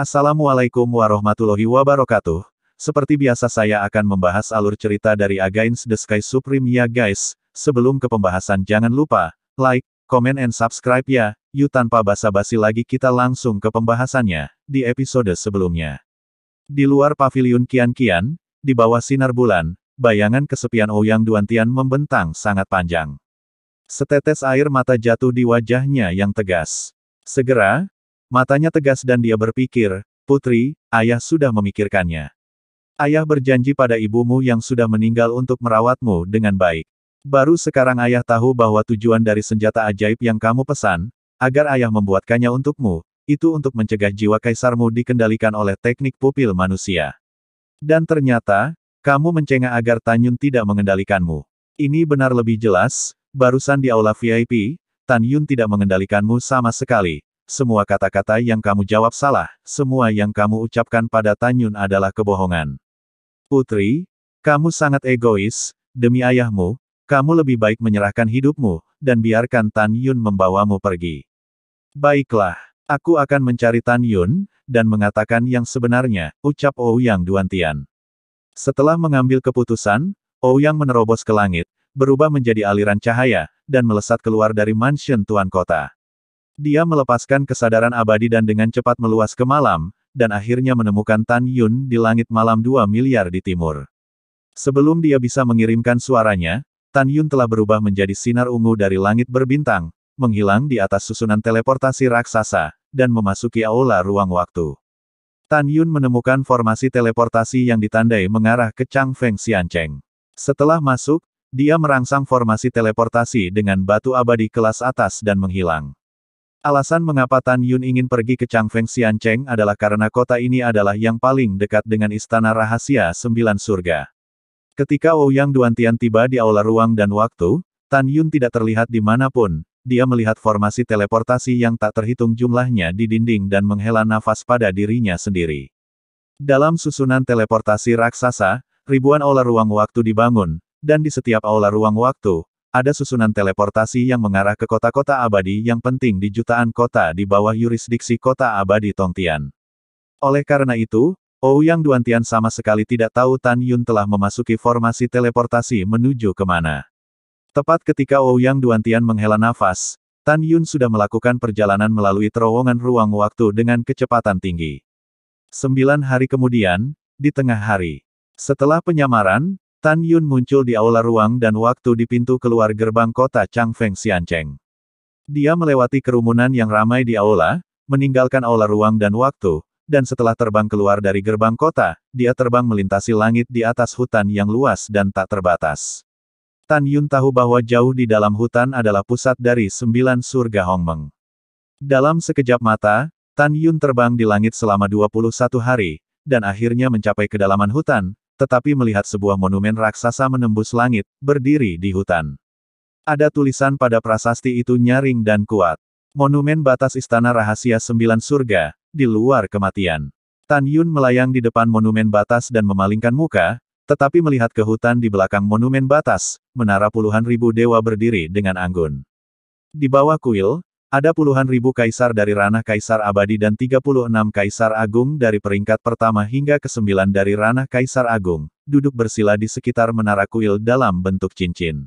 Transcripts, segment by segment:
Assalamualaikum warahmatullahi wabarakatuh. Seperti biasa saya akan membahas alur cerita dari Against the Sky Supreme ya guys. Sebelum ke pembahasan jangan lupa, like, comment and subscribe ya. Yuk tanpa basa-basi lagi kita langsung ke pembahasannya, di episode sebelumnya. Di luar pavilion kian-kian, di bawah sinar bulan, bayangan kesepian Ouyang Duantian membentang sangat panjang. Setetes air mata jatuh di wajahnya yang tegas. Segera, Matanya tegas dan dia berpikir, Putri, ayah sudah memikirkannya. Ayah berjanji pada ibumu yang sudah meninggal untuk merawatmu dengan baik. Baru sekarang ayah tahu bahwa tujuan dari senjata ajaib yang kamu pesan, agar ayah membuatkannya untukmu, itu untuk mencegah jiwa kaisarmu dikendalikan oleh teknik pupil manusia. Dan ternyata, kamu mencengah agar Tanyun tidak mengendalikanmu. Ini benar lebih jelas, barusan di aula VIP, Tanyun tidak mengendalikanmu sama sekali, semua kata-kata yang kamu jawab salah, semua yang kamu ucapkan pada Tanyun adalah kebohongan. Putri, kamu sangat egois, demi ayahmu, kamu lebih baik menyerahkan hidupmu, dan biarkan Tan Yun membawamu pergi. Baiklah, aku akan mencari Tan Yun, dan mengatakan yang sebenarnya, ucap Ouyang Duantian. Setelah mengambil keputusan, Ouyang menerobos ke langit, berubah menjadi aliran cahaya, dan melesat keluar dari mansion Tuan Kota. Dia melepaskan kesadaran abadi dan dengan cepat meluas ke malam, dan akhirnya menemukan Tan Yun di langit malam 2 miliar di timur. Sebelum dia bisa mengirimkan suaranya, Tan Yun telah berubah menjadi sinar ungu dari langit berbintang, menghilang di atas susunan teleportasi raksasa, dan memasuki aula ruang waktu. Tan Yun menemukan formasi teleportasi yang ditandai mengarah ke Chang Feng Xian Cheng. Setelah masuk, dia merangsang formasi teleportasi dengan batu abadi kelas atas dan menghilang. Alasan mengapa Tan Yun ingin pergi ke Changfeng Xiancheng adalah karena kota ini adalah yang paling dekat dengan Istana Rahasia Sembilan Surga. Ketika Ouyang Duantian tiba di aula ruang dan waktu, Tan Yun tidak terlihat di manapun. dia melihat formasi teleportasi yang tak terhitung jumlahnya di dinding dan menghela nafas pada dirinya sendiri. Dalam susunan teleportasi raksasa, ribuan aula ruang waktu dibangun, dan di setiap aula ruang waktu, ada susunan teleportasi yang mengarah ke kota-kota abadi yang penting di jutaan kota di bawah yurisdiksi kota abadi Tongtian. Oleh karena itu, Ouyang Duantian sama sekali tidak tahu Tan Yun telah memasuki formasi teleportasi menuju kemana. Tepat ketika Ouyang Duantian menghela nafas, Tan Yun sudah melakukan perjalanan melalui terowongan ruang waktu dengan kecepatan tinggi. Sembilan hari kemudian, di tengah hari. Setelah penyamaran, Tan Yun muncul di aula ruang dan waktu di pintu keluar gerbang kota Changfeng Xiancheng. Dia melewati kerumunan yang ramai di aula, meninggalkan aula ruang dan waktu, dan setelah terbang keluar dari gerbang kota, dia terbang melintasi langit di atas hutan yang luas dan tak terbatas. Tan Yun tahu bahwa jauh di dalam hutan adalah pusat dari sembilan surga Hongmeng. Dalam sekejap mata, Tan Yun terbang di langit selama 21 hari, dan akhirnya mencapai kedalaman hutan, tetapi melihat sebuah monumen raksasa menembus langit, berdiri di hutan. Ada tulisan pada prasasti itu nyaring dan kuat. Monumen batas istana rahasia sembilan surga, di luar kematian. Tan Yun melayang di depan monumen batas dan memalingkan muka, tetapi melihat ke hutan di belakang monumen batas, menara puluhan ribu dewa berdiri dengan anggun. Di bawah kuil, ada puluhan ribu kaisar dari ranah kaisar abadi dan 36 kaisar agung dari peringkat pertama hingga ke-9 dari ranah kaisar agung, duduk bersila di sekitar menara kuil dalam bentuk cincin.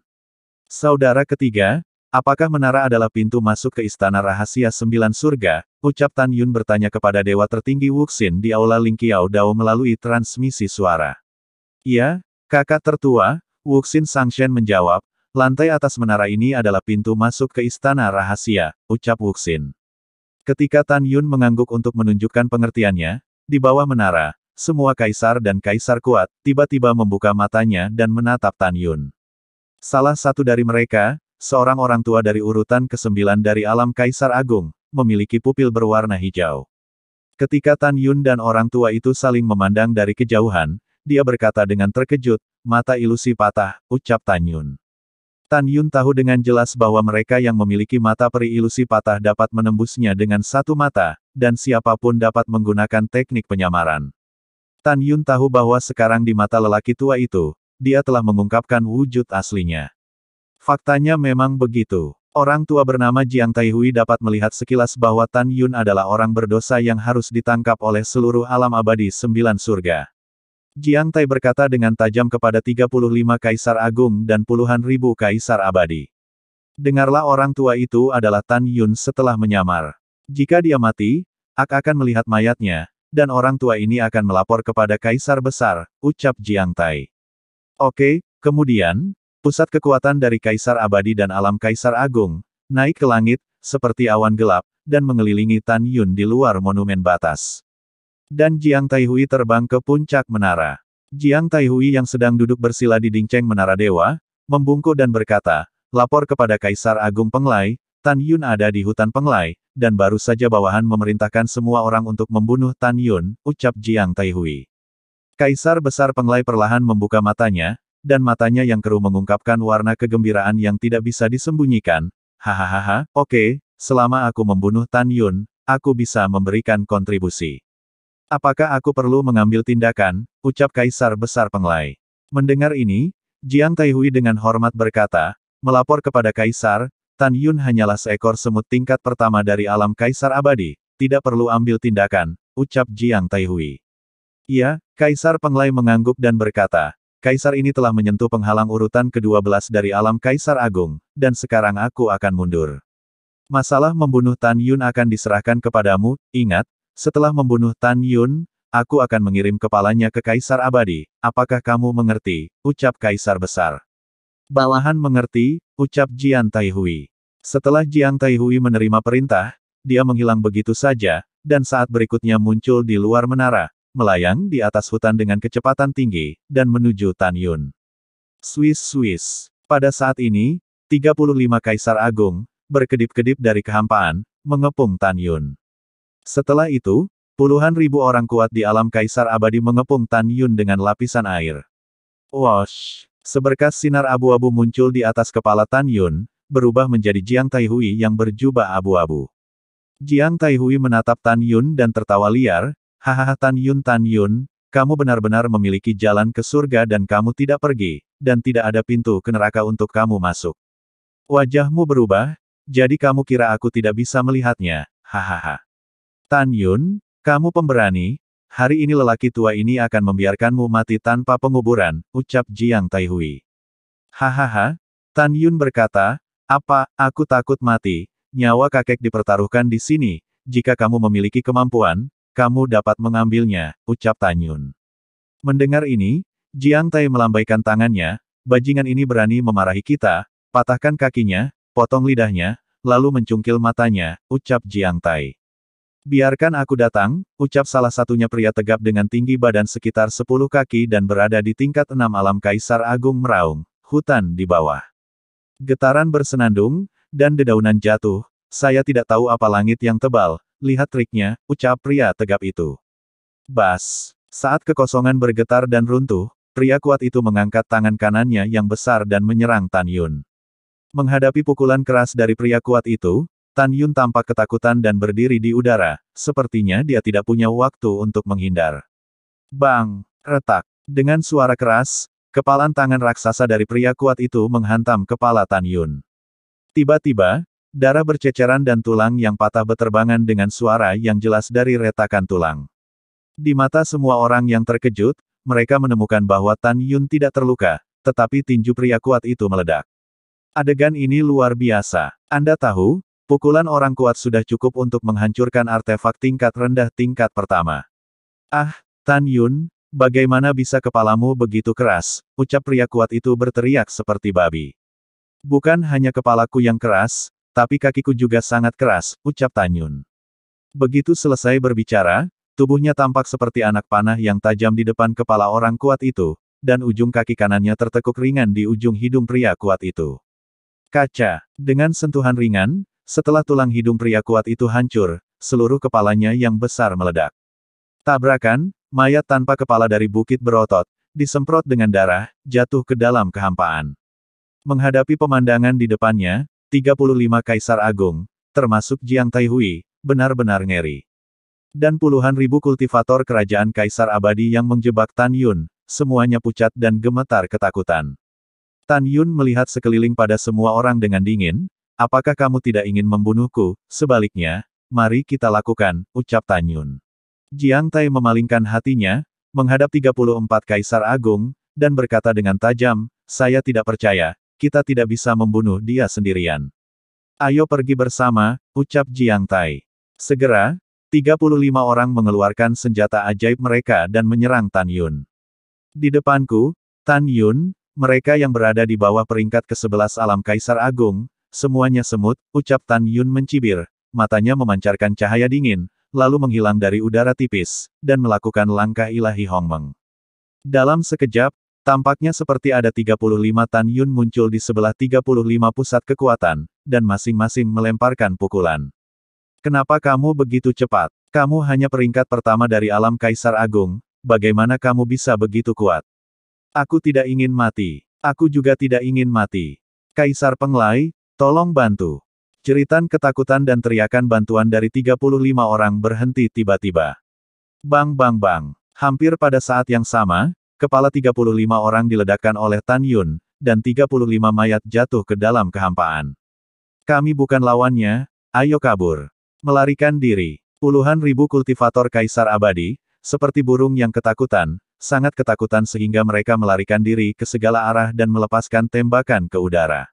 Saudara ketiga, apakah menara adalah pintu masuk ke istana rahasia sembilan surga? Ucap Tan Yun bertanya kepada dewa tertinggi Wuxin di aula Lingqiao Dao melalui transmisi suara. Iya, kakak tertua, Wuxin Sangshen menjawab, Lantai atas menara ini adalah pintu masuk ke istana rahasia, ucap Wuxin. Ketika Tan Yun mengangguk untuk menunjukkan pengertiannya, di bawah menara, semua kaisar dan kaisar kuat, tiba-tiba membuka matanya dan menatap Tan Yun. Salah satu dari mereka, seorang orang tua dari urutan kesembilan dari alam Kaisar Agung, memiliki pupil berwarna hijau. Ketika Tan Yun dan orang tua itu saling memandang dari kejauhan, dia berkata dengan terkejut, mata ilusi patah, ucap Tan Yun. Tan Yun tahu dengan jelas bahwa mereka yang memiliki mata peri ilusi patah dapat menembusnya dengan satu mata, dan siapapun dapat menggunakan teknik penyamaran. Tan Yun tahu bahwa sekarang di mata lelaki tua itu, dia telah mengungkapkan wujud aslinya. Faktanya memang begitu. Orang tua bernama Jiang Taihui dapat melihat sekilas bahwa Tan Yun adalah orang berdosa yang harus ditangkap oleh seluruh alam abadi sembilan surga. Jiang Tai berkata dengan tajam kepada 35 kaisar agung dan puluhan ribu kaisar abadi. Dengarlah orang tua itu adalah Tan Yun setelah menyamar. Jika dia mati, Ak akan melihat mayatnya, dan orang tua ini akan melapor kepada kaisar besar, ucap Jiang Tai. Oke, kemudian, pusat kekuatan dari kaisar abadi dan alam kaisar agung, naik ke langit, seperti awan gelap, dan mengelilingi Tan Yun di luar monumen batas dan Jiang Taihui terbang ke puncak menara. Jiang Taihui yang sedang duduk bersila di dingceng menara dewa, membungkuk dan berkata, lapor kepada Kaisar Agung Penglai, Tan Yun ada di hutan Penglai, dan baru saja bawahan memerintahkan semua orang untuk membunuh Tan Yun, ucap Jiang Taihui. Kaisar Besar Penglai perlahan membuka matanya, dan matanya yang keruh mengungkapkan warna kegembiraan yang tidak bisa disembunyikan. Hahaha, oke, okay, selama aku membunuh Tan Yun, aku bisa memberikan kontribusi. Apakah aku perlu mengambil tindakan? Ucap Kaisar Besar Penglai. Mendengar ini, Jiang Taihui dengan hormat berkata, melapor kepada Kaisar, Tan Yun hanyalah seekor semut tingkat pertama dari alam Kaisar Abadi, tidak perlu ambil tindakan, ucap Jiang Taihui. Iya, Kaisar Penglai mengangguk dan berkata, Kaisar ini telah menyentuh penghalang urutan ke-12 dari alam Kaisar Agung, dan sekarang aku akan mundur. Masalah membunuh Tan Yun akan diserahkan kepadamu, ingat, setelah membunuh Tan Yun, aku akan mengirim kepalanya ke Kaisar Abadi. Apakah kamu mengerti? Ucap Kaisar Besar. Balahan mengerti, ucap Jiang Taihui. Setelah Jiang Taihui menerima perintah, dia menghilang begitu saja, dan saat berikutnya muncul di luar menara, melayang di atas hutan dengan kecepatan tinggi, dan menuju Tan Yun. Swiss Swiss. Pada saat ini, 35 Kaisar Agung, berkedip-kedip dari kehampaan, mengepung Tan Yun. Setelah itu, puluhan ribu orang kuat di alam kaisar abadi mengepung Tan Yun dengan lapisan air. Wash! Seberkas sinar abu-abu muncul di atas kepala Tan Yun, berubah menjadi Jiang Taihui yang berjubah abu-abu. Jiang Taihui menatap Tan Yun dan tertawa liar, hahaha Tan Yun Tan Yun, kamu benar-benar memiliki jalan ke surga dan kamu tidak pergi, dan tidak ada pintu ke neraka untuk kamu masuk. Wajahmu berubah, jadi kamu kira aku tidak bisa melihatnya, hahaha. Tan Yun, kamu pemberani, hari ini lelaki tua ini akan membiarkanmu mati tanpa penguburan, ucap Jiang Taihui. Hahaha, Tan Yun berkata, apa, aku takut mati, nyawa kakek dipertaruhkan di sini, jika kamu memiliki kemampuan, kamu dapat mengambilnya, ucap Tan Yun. Mendengar ini, Jiang Tai melambaikan tangannya, bajingan ini berani memarahi kita, patahkan kakinya, potong lidahnya, lalu mencungkil matanya, ucap Jiang Tai. Biarkan aku datang, ucap salah satunya pria tegap dengan tinggi badan sekitar 10 kaki dan berada di tingkat 6 alam Kaisar Agung meraung, hutan di bawah. Getaran bersenandung, dan dedaunan jatuh, saya tidak tahu apa langit yang tebal, lihat triknya, ucap pria tegap itu. Bas, saat kekosongan bergetar dan runtuh, pria kuat itu mengangkat tangan kanannya yang besar dan menyerang Tan Yun. Menghadapi pukulan keras dari pria kuat itu, Tan Yun tampak ketakutan dan berdiri di udara, sepertinya dia tidak punya waktu untuk menghindar. Bang! Retak! Dengan suara keras, kepalan tangan raksasa dari pria kuat itu menghantam kepala Tan Yun. Tiba-tiba, darah berceceran dan tulang yang patah beterbangan dengan suara yang jelas dari retakan tulang. Di mata semua orang yang terkejut, mereka menemukan bahwa Tan Yun tidak terluka, tetapi tinju pria kuat itu meledak. Adegan ini luar biasa. Anda tahu, Pukulan orang kuat sudah cukup untuk menghancurkan artefak tingkat rendah tingkat pertama. Ah, Tan Yun, bagaimana bisa kepalamu begitu keras? Ucap pria kuat itu berteriak seperti babi. Bukan hanya kepalaku yang keras, tapi kakiku juga sangat keras, ucap Tan Yun. Begitu selesai berbicara, tubuhnya tampak seperti anak panah yang tajam di depan kepala orang kuat itu, dan ujung kaki kanannya tertekuk ringan di ujung hidung pria kuat itu. Kaca, dengan sentuhan ringan, setelah tulang hidung pria kuat itu hancur, seluruh kepalanya yang besar meledak. Tabrakan, mayat tanpa kepala dari bukit berotot, disemprot dengan darah, jatuh ke dalam kehampaan. Menghadapi pemandangan di depannya, 35 kaisar agung, termasuk Jiang Taihui, benar-benar ngeri. Dan puluhan ribu kultivator kerajaan kaisar abadi yang menjebak Tan Yun, semuanya pucat dan gemetar ketakutan. Tan Yun melihat sekeliling pada semua orang dengan dingin, Apakah kamu tidak ingin membunuhku? Sebaliknya, mari kita lakukan, ucap Tanyun. Jiang Tai memalingkan hatinya, menghadap 34 Kaisar Agung, dan berkata dengan tajam, saya tidak percaya, kita tidak bisa membunuh dia sendirian. Ayo pergi bersama, ucap Jiang Tai. Segera, 35 orang mengeluarkan senjata ajaib mereka dan menyerang Tan Yun. Di depanku, Tan Yun, mereka yang berada di bawah peringkat ke-11 alam Kaisar Agung, Semuanya semut, ucap Tan Yun mencibir. Matanya memancarkan cahaya dingin, lalu menghilang dari udara tipis, dan melakukan langkah ilahi Hongmeng. Dalam sekejap, tampaknya seperti ada 35 Tan Yun muncul di sebelah 35 pusat kekuatan, dan masing-masing melemparkan pukulan. Kenapa kamu begitu cepat? Kamu hanya peringkat pertama dari alam Kaisar Agung, bagaimana kamu bisa begitu kuat? Aku tidak ingin mati. Aku juga tidak ingin mati. Kaisar Penglai, Tolong bantu. Jeritan ketakutan dan teriakan bantuan dari 35 orang berhenti tiba-tiba. Bang bang bang. Hampir pada saat yang sama, kepala 35 orang diledakkan oleh Tan Yun, dan 35 mayat jatuh ke dalam kehampaan. Kami bukan lawannya, ayo kabur. Melarikan diri. Puluhan ribu kultivator kaisar abadi, seperti burung yang ketakutan, sangat ketakutan sehingga mereka melarikan diri ke segala arah dan melepaskan tembakan ke udara.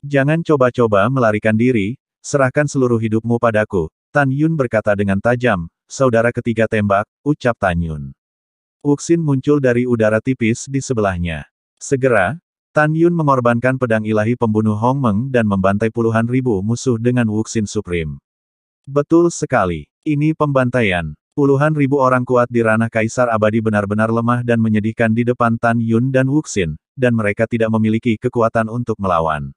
Jangan coba-coba melarikan diri, serahkan seluruh hidupmu padaku, Tan Yun berkata dengan tajam, saudara ketiga tembak, ucap Tan Yun. Uxin muncul dari udara tipis di sebelahnya. Segera, Tan Yun mengorbankan pedang ilahi pembunuh Hong Meng dan membantai puluhan ribu musuh dengan Wuxin Supreme. Betul sekali, ini pembantaian. Puluhan ribu orang kuat di ranah Kaisar Abadi benar-benar lemah dan menyedihkan di depan Tan Yun dan Wuxin, dan mereka tidak memiliki kekuatan untuk melawan.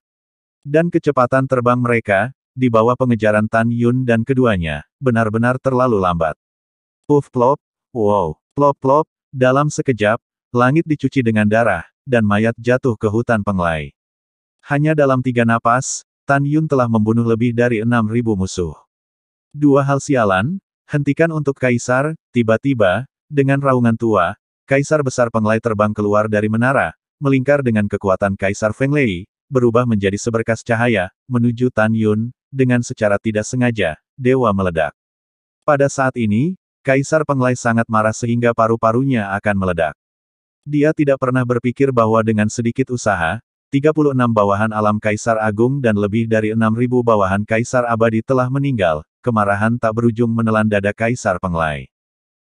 Dan kecepatan terbang mereka, di bawah pengejaran Tan Yun dan keduanya, benar-benar terlalu lambat. Puff plop, wow, plop plop, dalam sekejap, langit dicuci dengan darah, dan mayat jatuh ke hutan penglai. Hanya dalam tiga napas, Tan Yun telah membunuh lebih dari enam ribu musuh. Dua hal sialan, hentikan untuk Kaisar, tiba-tiba, dengan raungan tua, Kaisar Besar Penglai terbang keluar dari menara, melingkar dengan kekuatan Kaisar Feng Lei, berubah menjadi seberkas cahaya, menuju Tan Yun, dengan secara tidak sengaja, dewa meledak. Pada saat ini, Kaisar Penglai sangat marah sehingga paru-parunya akan meledak. Dia tidak pernah berpikir bahwa dengan sedikit usaha, 36 bawahan alam Kaisar Agung dan lebih dari 6.000 bawahan Kaisar Abadi telah meninggal, kemarahan tak berujung menelan dada Kaisar Penglai.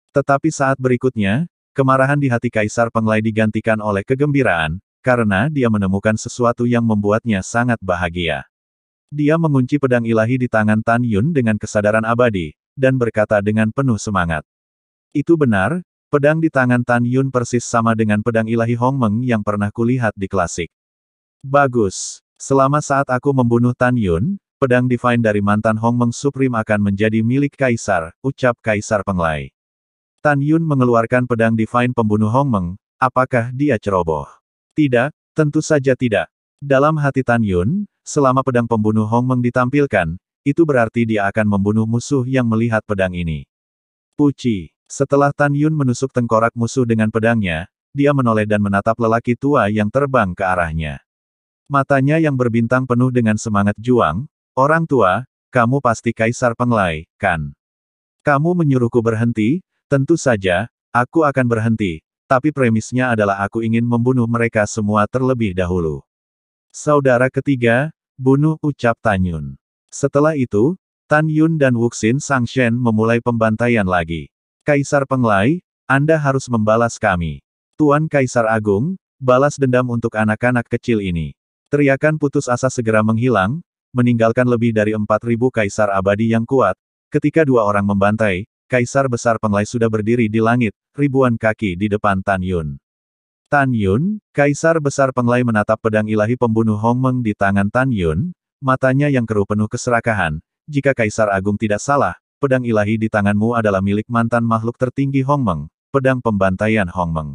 Tetapi saat berikutnya, kemarahan di hati Kaisar Penglai digantikan oleh kegembiraan, karena dia menemukan sesuatu yang membuatnya sangat bahagia. Dia mengunci pedang ilahi di tangan Tan Yun dengan kesadaran abadi, dan berkata dengan penuh semangat. Itu benar, pedang di tangan Tan Yun persis sama dengan pedang ilahi Hong Meng yang pernah kulihat di klasik. Bagus. Selama saat aku membunuh Tan Yun, pedang divine dari mantan Hong Meng Supreme akan menjadi milik Kaisar, ucap Kaisar Penglai. Tan Yun mengeluarkan pedang divine pembunuh Hong Meng. apakah dia ceroboh? Tidak, tentu saja tidak. Dalam hati Tan Yun, selama pedang pembunuh Hong Meng ditampilkan, itu berarti dia akan membunuh musuh yang melihat pedang ini. Puci, setelah Tan Yun menusuk tengkorak musuh dengan pedangnya, dia menoleh dan menatap lelaki tua yang terbang ke arahnya. Matanya yang berbintang penuh dengan semangat juang, orang tua, kamu pasti Kaisar Penglai, kan? Kamu menyuruhku berhenti, tentu saja, aku akan berhenti, tapi premisnya adalah aku ingin membunuh mereka semua terlebih dahulu. Saudara ketiga, bunuh ucap Tan Yun. Setelah itu, Tan Yun dan Wuxin Sang Shen memulai pembantaian lagi. Kaisar Penglai, Anda harus membalas kami. Tuan Kaisar Agung, balas dendam untuk anak-anak kecil ini. Teriakan putus asa segera menghilang, meninggalkan lebih dari 4.000 kaisar abadi yang kuat, ketika dua orang membantai, Kaisar Besar Penglai sudah berdiri di langit, ribuan kaki di depan Tan Yun. Tan Yun, Kaisar Besar Penglai menatap pedang ilahi pembunuh Hong Meng di tangan Tan Yun, matanya yang keruh penuh keserakahan, jika Kaisar Agung tidak salah, pedang ilahi di tanganmu adalah milik mantan makhluk tertinggi Hong Meng, pedang pembantaian Hong Meng.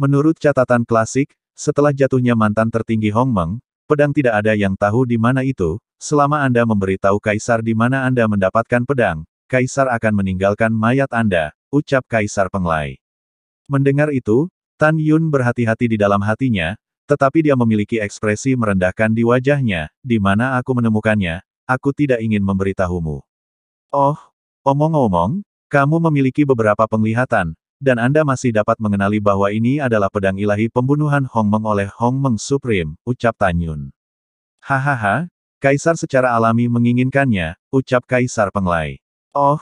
Menurut catatan klasik, setelah jatuhnya mantan tertinggi Hong Meng, pedang tidak ada yang tahu di mana itu, selama Anda memberitahu Kaisar di mana Anda mendapatkan pedang, Kaisar akan meninggalkan mayat Anda, ucap Kaisar Penglai. Mendengar itu, Tan Yun berhati-hati di dalam hatinya, tetapi dia memiliki ekspresi merendahkan di wajahnya, di mana aku menemukannya, aku tidak ingin memberitahumu. Oh, omong-omong, kamu memiliki beberapa penglihatan, dan Anda masih dapat mengenali bahwa ini adalah pedang ilahi pembunuhan Hong Meng oleh Hong Meng Supreme, ucap Tan Yun. Hahaha, Kaisar secara alami menginginkannya, ucap Kaisar Penglai. Oh,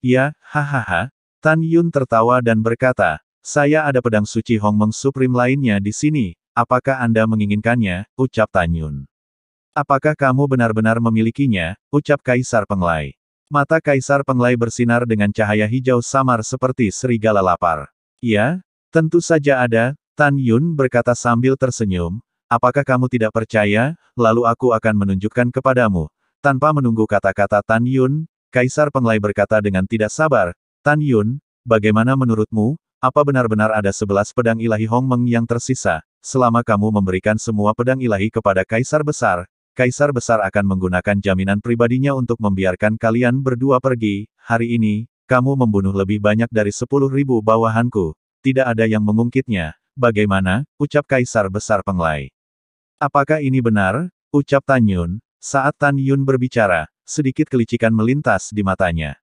ya, hahaha, Tan Yun tertawa dan berkata, saya ada pedang suci Hong Meng Supreme lainnya di sini, apakah Anda menginginkannya, ucap Tan Yun. Apakah kamu benar-benar memilikinya, ucap Kaisar Penglai. Mata Kaisar Penglai bersinar dengan cahaya hijau samar seperti serigala lapar. Ya, tentu saja ada, Tan Yun berkata sambil tersenyum, apakah kamu tidak percaya, lalu aku akan menunjukkan kepadamu, tanpa menunggu kata-kata Tan Yun, Kaisar Penglai berkata dengan tidak sabar, Tan Yun, bagaimana menurutmu, apa benar-benar ada sebelas pedang ilahi Hong Meng yang tersisa, selama kamu memberikan semua pedang ilahi kepada Kaisar Besar, Kaisar Besar akan menggunakan jaminan pribadinya untuk membiarkan kalian berdua pergi, hari ini, kamu membunuh lebih banyak dari sepuluh ribu bawahanku, tidak ada yang mengungkitnya, bagaimana, ucap Kaisar Besar Penglai. Apakah ini benar? Ucap Tan Yun, saat Tan Yun berbicara, sedikit kelicikan melintas di matanya.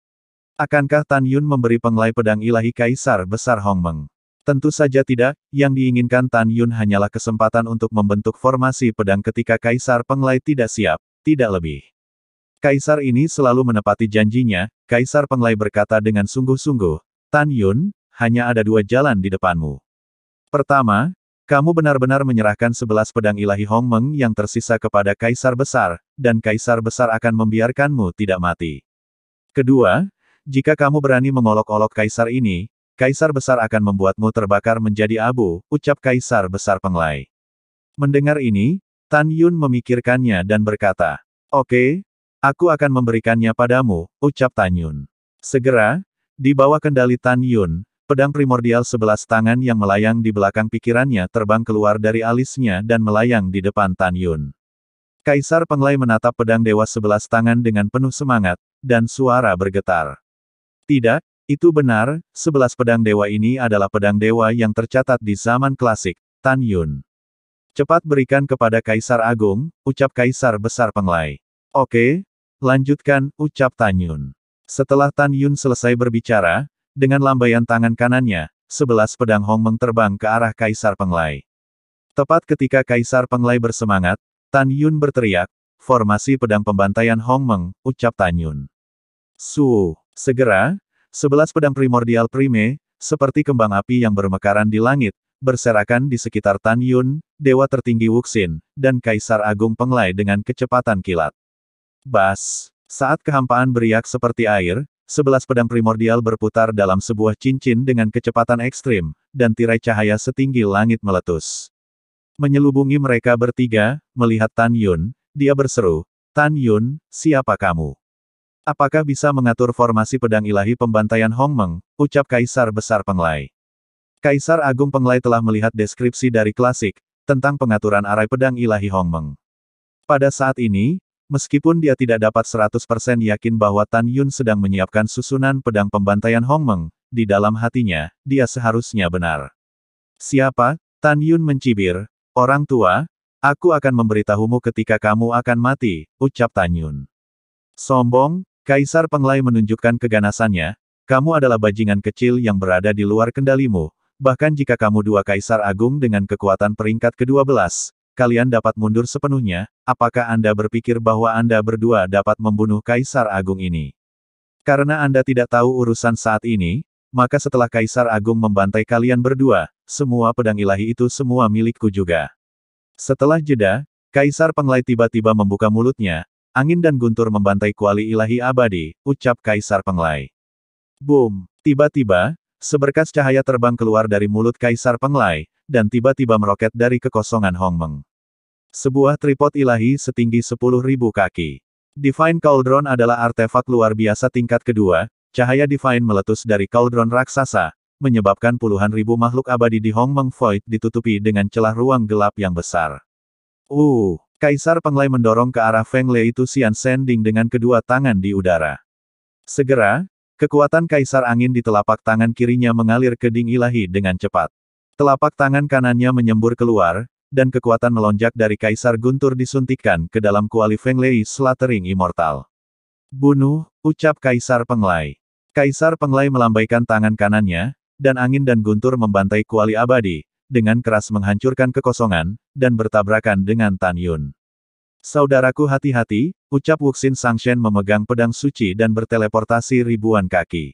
Akankah Tan Yun memberi penglai pedang ilahi Kaisar Besar Hong Meng? Tentu saja tidak, yang diinginkan Tan Yun hanyalah kesempatan untuk membentuk formasi pedang ketika Kaisar Penglai tidak siap, tidak lebih. Kaisar ini selalu menepati janjinya, Kaisar Penglai berkata dengan sungguh-sungguh, Tan Yun, hanya ada dua jalan di depanmu. Pertama, kamu benar-benar menyerahkan sebelas pedang ilahi Hong Meng yang tersisa kepada Kaisar Besar, dan Kaisar Besar akan membiarkanmu tidak mati. Kedua, jika kamu berani mengolok-olok Kaisar ini, Kaisar Besar akan membuatmu terbakar menjadi abu, ucap Kaisar Besar Penglai. Mendengar ini, Tan Yun memikirkannya dan berkata, Oke, aku akan memberikannya padamu, ucap Tan Yun. Segera, di bawah kendali Tan Yun, Pedang primordial sebelas tangan yang melayang di belakang pikirannya terbang keluar dari alisnya dan melayang di depan Tan Yun. Kaisar Penglai menatap pedang dewa sebelas tangan dengan penuh semangat, dan suara bergetar. Tidak, itu benar, sebelas pedang dewa ini adalah pedang dewa yang tercatat di zaman klasik, Tan Yun. Cepat berikan kepada Kaisar Agung, ucap Kaisar Besar Penglai. Oke, lanjutkan, ucap Tan Yun. Setelah Tan Yun selesai berbicara, dengan lambaian tangan kanannya, sebelas pedang Hong Meng terbang ke arah Kaisar Penglai. Tepat ketika Kaisar Penglai bersemangat, Tan Yun berteriak, formasi pedang pembantaian Hong Meng!" ucap Tan Yun. Su, segera, sebelas pedang primordial prime, seperti kembang api yang bermekaran di langit, berserakan di sekitar Tan Yun, Dewa Tertinggi Wuxin, dan Kaisar Agung Penglai dengan kecepatan kilat. Bas, saat kehampaan beriak seperti air, sebelas pedang primordial berputar dalam sebuah cincin dengan kecepatan ekstrim, dan tirai cahaya setinggi langit meletus. Menyelubungi mereka bertiga, melihat Tan Yun, dia berseru, Tan Yun, siapa kamu? Apakah bisa mengatur formasi pedang ilahi pembantaian Hong Meng? ucap Kaisar Besar Penglai. Kaisar Agung Penglai telah melihat deskripsi dari klasik, tentang pengaturan arai pedang ilahi Hong Meng. Pada saat ini, Meskipun dia tidak dapat 100% yakin bahwa Tan Yun sedang menyiapkan susunan pedang pembantaian Hong Meng, di dalam hatinya, dia seharusnya benar. Siapa? Tan Yun mencibir. Orang tua? Aku akan memberitahumu ketika kamu akan mati, ucap Tan Yun. Sombong, Kaisar Penglai menunjukkan keganasannya, kamu adalah bajingan kecil yang berada di luar kendalimu, bahkan jika kamu dua kaisar agung dengan kekuatan peringkat ke-12, kalian dapat mundur sepenuhnya, apakah Anda berpikir bahwa Anda berdua dapat membunuh Kaisar Agung ini? Karena Anda tidak tahu urusan saat ini, maka setelah Kaisar Agung membantai kalian berdua, semua pedang ilahi itu semua milikku juga. Setelah jeda, Kaisar Penglai tiba-tiba membuka mulutnya, angin dan guntur membantai kuali ilahi abadi, ucap Kaisar Penglai. Boom! Tiba-tiba, seberkas cahaya terbang keluar dari mulut Kaisar Penglai, dan tiba-tiba meroket dari kekosongan Hong Meng. Sebuah tripod ilahi setinggi 10.000 kaki. Divine Cauldron adalah artefak luar biasa tingkat kedua, cahaya Divine meletus dari Cauldron raksasa, menyebabkan puluhan ribu makhluk abadi di Hong Meng Void ditutupi dengan celah ruang gelap yang besar. Uh, Kaisar Penglai mendorong ke arah Feng Lei itu Sian Sending dengan kedua tangan di udara. Segera, kekuatan Kaisar Angin di telapak tangan kirinya mengalir ke Ding Ilahi dengan cepat. Telapak tangan kanannya menyembur keluar, dan kekuatan melonjak dari Kaisar Guntur disuntikkan ke dalam kuali Feng Lei Slattering Immortal. Bunuh, ucap Kaisar Penglai. Kaisar Penglai melambaikan tangan kanannya, dan angin dan guntur membantai kuali abadi, dengan keras menghancurkan kekosongan, dan bertabrakan dengan Tan Yun. Saudaraku hati-hati, ucap Wuxin Shen memegang pedang suci dan berteleportasi ribuan kaki.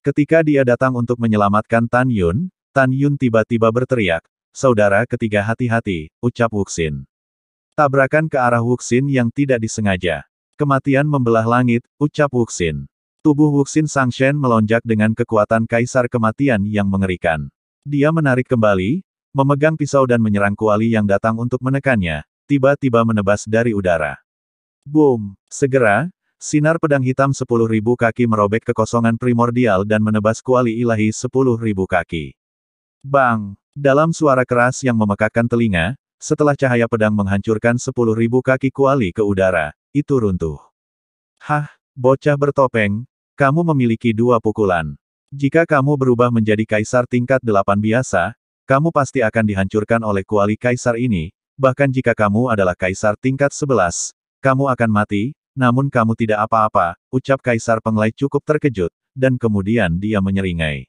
Ketika dia datang untuk menyelamatkan Tan Yun, Tan Yun tiba-tiba berteriak, Saudara ketiga hati-hati, ucap Wuxin. Tabrakan ke arah Wuxin yang tidak disengaja. Kematian membelah langit, ucap Wuxin. Tubuh Wuxin Shen melonjak dengan kekuatan kaisar kematian yang mengerikan. Dia menarik kembali, memegang pisau dan menyerang kuali yang datang untuk menekannya, tiba-tiba menebas dari udara. Boom! Segera, sinar pedang hitam 10.000 kaki merobek kekosongan primordial dan menebas kuali ilahi 10.000 kaki. Bang! Dalam suara keras yang memekakan telinga, setelah cahaya pedang menghancurkan sepuluh ribu kaki kuali ke udara, itu runtuh. Hah, bocah bertopeng, kamu memiliki dua pukulan. Jika kamu berubah menjadi kaisar tingkat delapan biasa, kamu pasti akan dihancurkan oleh kuali kaisar ini, bahkan jika kamu adalah kaisar tingkat sebelas, kamu akan mati, namun kamu tidak apa-apa, ucap kaisar penglai cukup terkejut, dan kemudian dia menyeringai.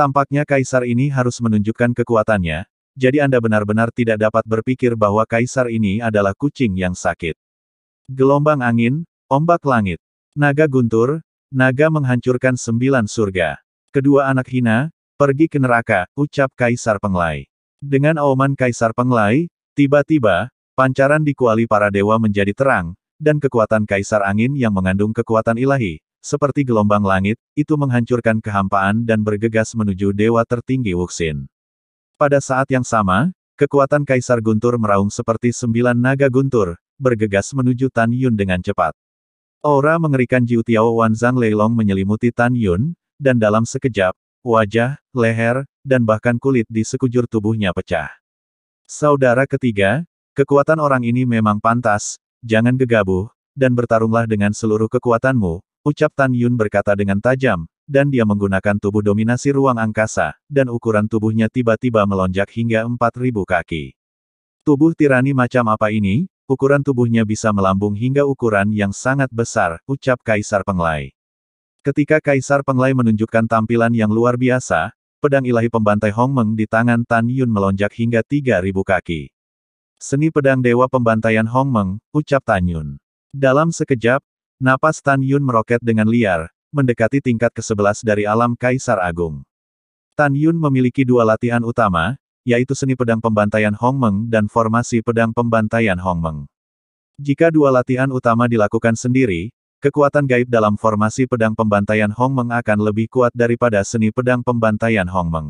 Tampaknya kaisar ini harus menunjukkan kekuatannya, jadi Anda benar-benar tidak dapat berpikir bahwa kaisar ini adalah kucing yang sakit. Gelombang angin, ombak langit, naga guntur, naga menghancurkan sembilan surga. Kedua anak hina, pergi ke neraka, ucap kaisar penglai. Dengan auman kaisar penglai, tiba-tiba, pancaran di kuali para dewa menjadi terang, dan kekuatan kaisar angin yang mengandung kekuatan ilahi, seperti gelombang langit, itu menghancurkan kehampaan dan bergegas menuju dewa tertinggi Wuxin. Pada saat yang sama, kekuatan Kaisar Guntur meraung seperti sembilan naga Guntur, bergegas menuju Tan Yun dengan cepat. Aura mengerikan Jiu Tiao Zhang Leilong menyelimuti Tan Yun, dan dalam sekejap, wajah, leher, dan bahkan kulit di sekujur tubuhnya pecah. Saudara ketiga, kekuatan orang ini memang pantas, jangan gegabah, dan bertarunglah dengan seluruh kekuatanmu, Ucap Tan Yun berkata dengan tajam, dan dia menggunakan tubuh dominasi ruang angkasa, dan ukuran tubuhnya tiba-tiba melonjak hingga 4.000 kaki. Tubuh tirani macam apa ini? Ukuran tubuhnya bisa melambung hingga ukuran yang sangat besar, ucap Kaisar Penglai. Ketika Kaisar Penglai menunjukkan tampilan yang luar biasa, pedang ilahi pembantai Hong Meng di tangan Tan Yun melonjak hingga 3.000 kaki. Seni pedang dewa pembantaian Hong Meng, ucap Tan Yun. Dalam sekejap, Napas Tan Yun meroket dengan liar, mendekati tingkat ke-11 dari alam Kaisar Agung. Tan Yun memiliki dua latihan utama, yaitu seni pedang pembantaian Hong Meng dan formasi pedang pembantaian Hong Meng. Jika dua latihan utama dilakukan sendiri, kekuatan gaib dalam formasi pedang pembantaian Hong Meng akan lebih kuat daripada seni pedang pembantaian Hong Meng.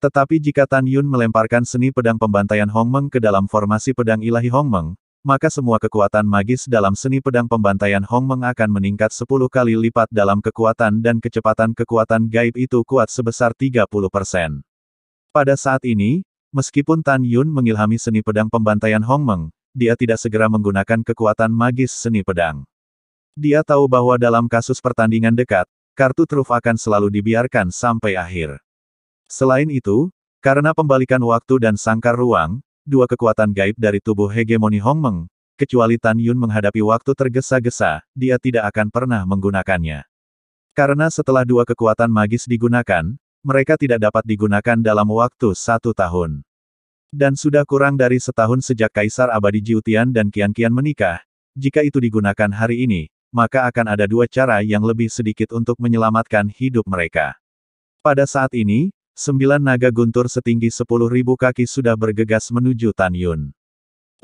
Tetapi jika Tan Yun melemparkan seni pedang pembantaian Hong Meng ke dalam formasi pedang ilahi Hong Meng, maka semua kekuatan magis dalam seni pedang pembantaian Hong Meng akan meningkat 10 kali lipat dalam kekuatan dan kecepatan kekuatan gaib itu kuat sebesar 30%. Pada saat ini, meskipun Tan Yun mengilhami seni pedang pembantaian Meng, dia tidak segera menggunakan kekuatan magis seni pedang. Dia tahu bahwa dalam kasus pertandingan dekat, kartu truf akan selalu dibiarkan sampai akhir. Selain itu, karena pembalikan waktu dan sangkar ruang, dua kekuatan gaib dari tubuh hegemoni Hong Meng, kecuali Tan Yun menghadapi waktu tergesa-gesa, dia tidak akan pernah menggunakannya. Karena setelah dua kekuatan magis digunakan, mereka tidak dapat digunakan dalam waktu satu tahun. Dan sudah kurang dari setahun sejak Kaisar Abadi Jiutian dan Kian-Kian menikah, jika itu digunakan hari ini, maka akan ada dua cara yang lebih sedikit untuk menyelamatkan hidup mereka. Pada saat ini, Sembilan naga guntur setinggi sepuluh ribu kaki sudah bergegas menuju Tan Yun.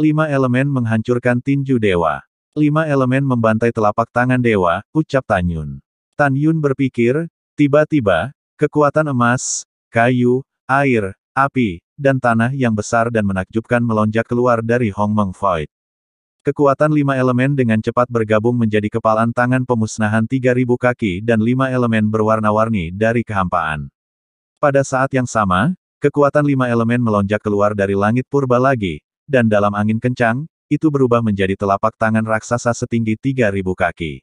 Lima elemen menghancurkan tinju dewa. Lima elemen membantai telapak tangan dewa, ucap Tan Yun. Tan Yun berpikir, tiba-tiba, kekuatan emas, kayu, air, api, dan tanah yang besar dan menakjubkan melonjak keluar dari Hong Meng Void. Kekuatan lima elemen dengan cepat bergabung menjadi kepalan tangan pemusnahan 3.000 kaki dan lima elemen berwarna-warni dari kehampaan. Pada saat yang sama, kekuatan lima elemen melonjak keluar dari langit purba lagi, dan dalam angin kencang, itu berubah menjadi telapak tangan raksasa setinggi 3.000 kaki.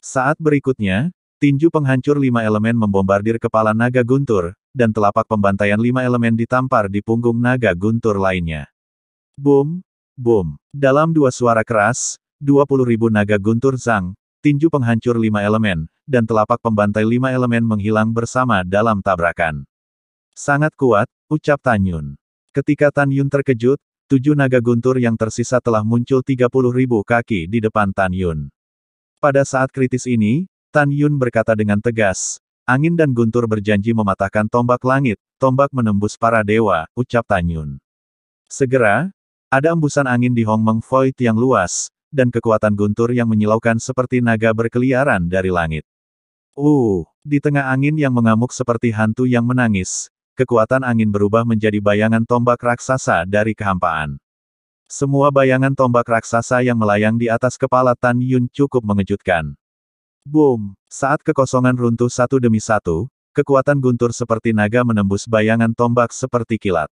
Saat berikutnya, tinju penghancur lima elemen membombardir kepala naga guntur, dan telapak pembantaian lima elemen ditampar di punggung naga guntur lainnya. Boom, boom. Dalam dua suara keras, 20.000 naga guntur zang, tinju penghancur lima elemen, dan telapak pembantai lima elemen menghilang bersama dalam tabrakan. Sangat kuat, ucap Tanyun. Ketika Tanyun terkejut, tujuh naga guntur yang tersisa telah muncul tiga puluh ribu kaki di depan Tanyun. Pada saat kritis ini, Tanyun berkata dengan tegas, angin dan guntur berjanji mematahkan tombak langit, tombak menembus para dewa, ucap Tanyun. Segera, ada embusan angin di Hong Meng Void yang luas, dan kekuatan guntur yang menyilaukan seperti naga berkeliaran dari langit. Uh, di tengah angin yang mengamuk seperti hantu yang menangis, kekuatan angin berubah menjadi bayangan tombak raksasa dari kehampaan. Semua bayangan tombak raksasa yang melayang di atas kepala Tan Yun cukup mengejutkan. Boom! Saat kekosongan runtuh satu demi satu, kekuatan guntur seperti naga menembus bayangan tombak seperti kilat.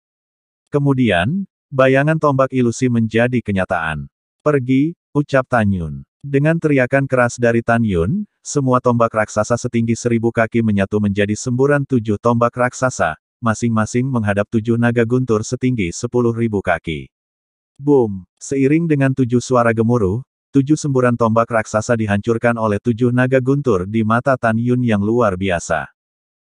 Kemudian, bayangan tombak ilusi menjadi kenyataan. Pergi, ucap Tan Yun. Dengan teriakan keras dari Tan Yun, semua tombak raksasa setinggi seribu kaki menyatu menjadi semburan tujuh tombak raksasa, masing-masing menghadap tujuh naga guntur setinggi sepuluh ribu kaki. Boom! Seiring dengan tujuh suara gemuruh, tujuh semburan tombak raksasa dihancurkan oleh tujuh naga guntur di mata Tan Yun yang luar biasa.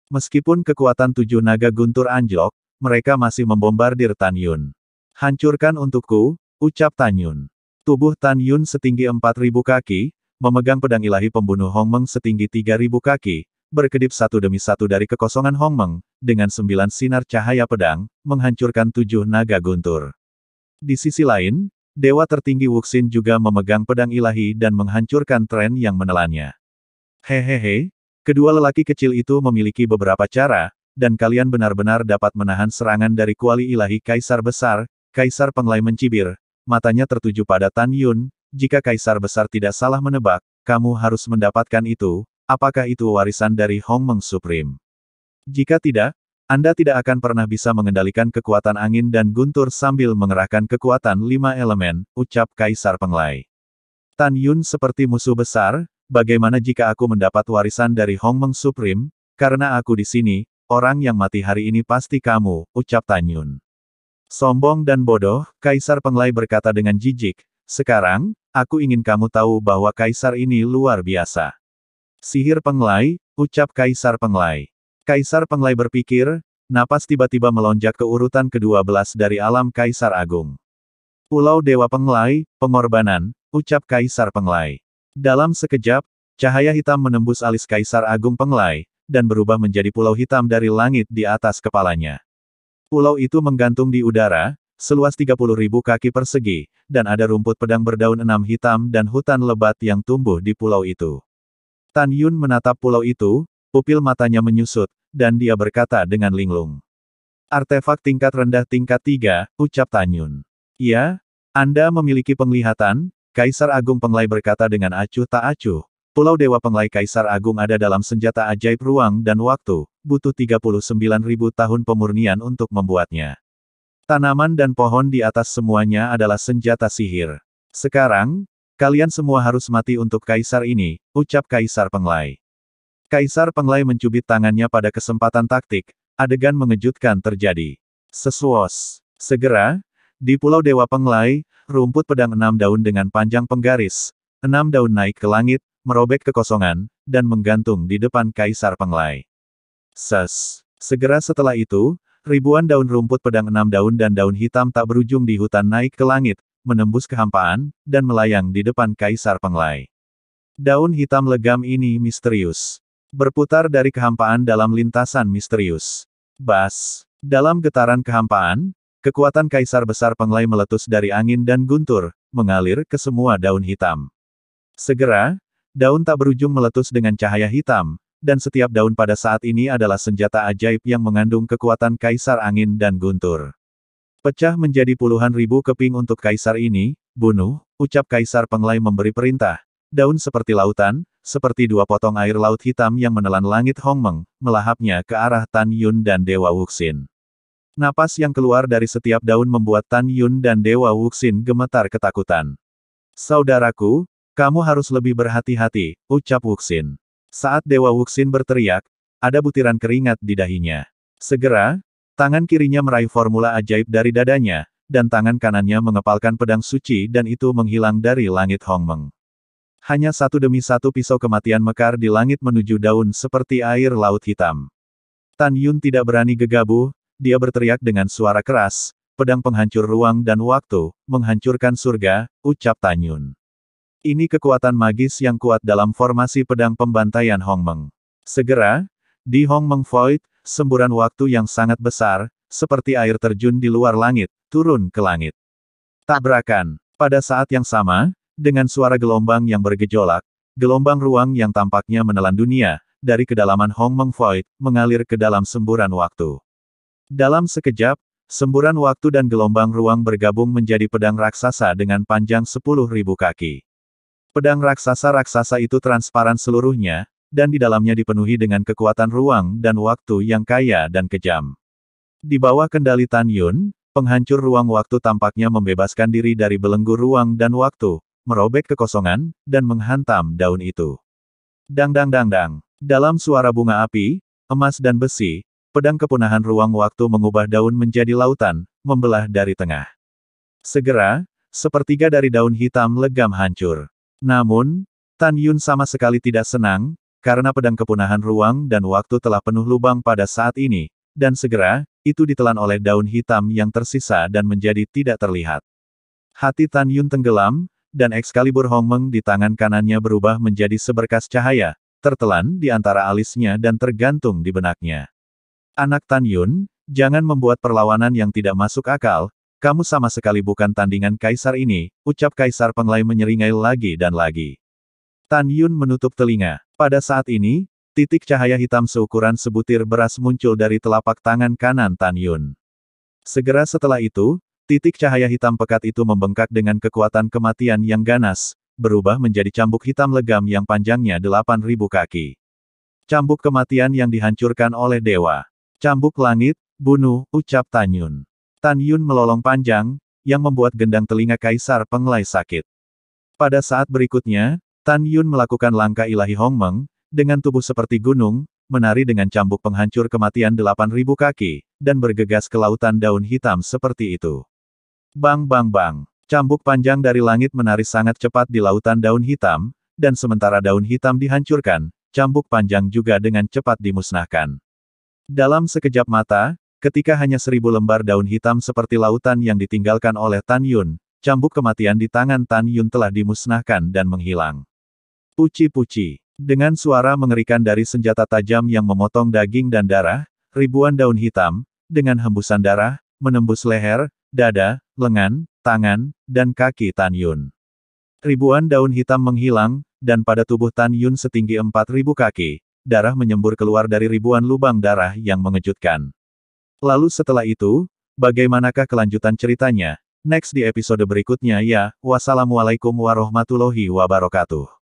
Meskipun kekuatan tujuh naga guntur anjlok, mereka masih membombardir Tan Yun. Hancurkan untukku, ucap Tan Yun. Tubuh Tan Yun setinggi empat ribu kaki, memegang pedang ilahi pembunuh Hong Meng setinggi 3.000 kaki, berkedip satu demi satu dari kekosongan Hong Meng dengan sembilan sinar cahaya pedang, menghancurkan tujuh naga guntur. Di sisi lain, Dewa tertinggi Wuxin juga memegang pedang ilahi dan menghancurkan tren yang menelannya. Hehehe, kedua lelaki kecil itu memiliki beberapa cara, dan kalian benar-benar dapat menahan serangan dari kuali ilahi Kaisar Besar, Kaisar Penglai mencibir, matanya tertuju pada Tan Yun, jika Kaisar Besar tidak salah menebak, kamu harus mendapatkan itu, apakah itu warisan dari Hong Meng Supreme? Jika tidak, Anda tidak akan pernah bisa mengendalikan kekuatan angin dan guntur sambil mengerahkan kekuatan lima elemen, ucap Kaisar Penglai. Tan Yun seperti musuh besar, bagaimana jika aku mendapat warisan dari Hong Meng Supreme, karena aku di sini, orang yang mati hari ini pasti kamu, ucap Tan Yun. Sombong dan bodoh, Kaisar Penglai berkata dengan jijik, sekarang, aku ingin kamu tahu bahwa kaisar ini luar biasa. Sihir penglai, ucap kaisar penglai. Kaisar penglai berpikir, napas tiba-tiba melonjak ke urutan ke-12 dari alam kaisar agung. Pulau Dewa Penglai, pengorbanan, ucap kaisar penglai. Dalam sekejap, cahaya hitam menembus alis kaisar agung penglai, dan berubah menjadi pulau hitam dari langit di atas kepalanya. Pulau itu menggantung di udara, seluas 30.000 kaki persegi, dan ada rumput pedang berdaun enam hitam dan hutan lebat yang tumbuh di pulau itu. Tan Yun menatap pulau itu, pupil matanya menyusut, dan dia berkata dengan linglung. Artefak tingkat rendah tingkat tiga, ucap Tan Yun. Ya, Anda memiliki penglihatan, Kaisar Agung Penglai berkata dengan acuh tak acuh. Pulau Dewa Penglai Kaisar Agung ada dalam senjata ajaib ruang dan waktu, butuh 39.000 tahun pemurnian untuk membuatnya. Tanaman dan pohon di atas semuanya adalah senjata sihir. Sekarang, kalian semua harus mati untuk kaisar ini, ucap kaisar penglai. Kaisar penglai mencubit tangannya pada kesempatan taktik, adegan mengejutkan terjadi. Sesuos. Segera, di pulau Dewa Penglai, rumput pedang enam daun dengan panjang penggaris, enam daun naik ke langit, merobek kekosongan, dan menggantung di depan kaisar penglai. Ses. Segera setelah itu, Ribuan daun rumput pedang enam daun dan daun hitam tak berujung di hutan naik ke langit, menembus kehampaan, dan melayang di depan Kaisar Penglai. Daun hitam legam ini misterius. Berputar dari kehampaan dalam lintasan misterius. Bas. Dalam getaran kehampaan, kekuatan Kaisar Besar Penglai meletus dari angin dan guntur, mengalir ke semua daun hitam. Segera, daun tak berujung meletus dengan cahaya hitam, dan setiap daun pada saat ini adalah senjata ajaib yang mengandung kekuatan kaisar angin dan guntur. Pecah menjadi puluhan ribu keping untuk kaisar ini, bunuh, ucap kaisar penglai memberi perintah. Daun seperti lautan, seperti dua potong air laut hitam yang menelan langit Hongmeng, melahapnya ke arah Tan Yun dan Dewa Wuxin. Napas yang keluar dari setiap daun membuat Tan Yun dan Dewa Wuxin gemetar ketakutan. Saudaraku, kamu harus lebih berhati-hati, ucap Wuxin. Saat Dewa Wuxin berteriak, ada butiran keringat di dahinya. Segera, tangan kirinya meraih formula ajaib dari dadanya, dan tangan kanannya mengepalkan pedang suci dan itu menghilang dari langit Hongmeng. Hanya satu demi satu pisau kematian mekar di langit menuju daun seperti air laut hitam. Tan Yun tidak berani gegabah, dia berteriak dengan suara keras, pedang penghancur ruang dan waktu, menghancurkan surga, ucap Tan Yun. Ini kekuatan magis yang kuat dalam formasi pedang pembantaian Hong Meng. Segera, di Hong Meng Void, semburan waktu yang sangat besar, seperti air terjun di luar langit, turun ke langit. Tabrakan. Pada saat yang sama, dengan suara gelombang yang bergejolak, gelombang ruang yang tampaknya menelan dunia, dari kedalaman Hong Meng Void, mengalir ke dalam semburan waktu. Dalam sekejap, semburan waktu dan gelombang ruang bergabung menjadi pedang raksasa dengan panjang 10.000 kaki. Pedang raksasa-raksasa itu transparan seluruhnya, dan di dalamnya dipenuhi dengan kekuatan ruang dan waktu yang kaya dan kejam. Di bawah kendali Tan Yun, penghancur ruang waktu tampaknya membebaskan diri dari belenggu ruang dan waktu, merobek kekosongan, dan menghantam daun itu. Dang dang dang dang. Dalam suara bunga api, emas dan besi, pedang kepunahan ruang waktu mengubah daun menjadi lautan, membelah dari tengah. Segera, sepertiga dari daun hitam legam hancur. Namun, Tan Yun sama sekali tidak senang, karena pedang kepunahan ruang dan waktu telah penuh lubang pada saat ini, dan segera, itu ditelan oleh daun hitam yang tersisa dan menjadi tidak terlihat. Hati Tan Yun tenggelam, dan Excalibur Meng di tangan kanannya berubah menjadi seberkas cahaya, tertelan di antara alisnya dan tergantung di benaknya. Anak Tan Yun, jangan membuat perlawanan yang tidak masuk akal, kamu sama sekali bukan tandingan kaisar ini, ucap kaisar Penglai menyeringai lagi dan lagi. Tan Yun menutup telinga. Pada saat ini, titik cahaya hitam seukuran sebutir beras muncul dari telapak tangan kanan Tan Yun. Segera setelah itu, titik cahaya hitam pekat itu membengkak dengan kekuatan kematian yang ganas, berubah menjadi cambuk hitam legam yang panjangnya 8.000 kaki. Cambuk kematian yang dihancurkan oleh dewa. Cambuk langit, bunuh, ucap Tan Yun. Tan Yun melolong panjang, yang membuat gendang telinga kaisar pengelai sakit. Pada saat berikutnya, Tan Yun melakukan langkah ilahi Hong Meng dengan tubuh seperti gunung, menari dengan cambuk penghancur kematian 8.000 kaki, dan bergegas ke lautan daun hitam seperti itu. Bang bang bang, cambuk panjang dari langit menari sangat cepat di lautan daun hitam, dan sementara daun hitam dihancurkan, cambuk panjang juga dengan cepat dimusnahkan. Dalam sekejap mata, Ketika hanya seribu lembar daun hitam seperti lautan yang ditinggalkan oleh Tan Yun, cambuk kematian di tangan Tan Yun telah dimusnahkan dan menghilang. Puci-puci. Dengan suara mengerikan dari senjata tajam yang memotong daging dan darah, ribuan daun hitam, dengan hembusan darah, menembus leher, dada, lengan, tangan, dan kaki Tan Yun. Ribuan daun hitam menghilang, dan pada tubuh Tan Yun setinggi 4.000 kaki, darah menyembur keluar dari ribuan lubang darah yang mengejutkan. Lalu setelah itu, bagaimanakah kelanjutan ceritanya? Next di episode berikutnya ya, wassalamualaikum warahmatullahi wabarakatuh.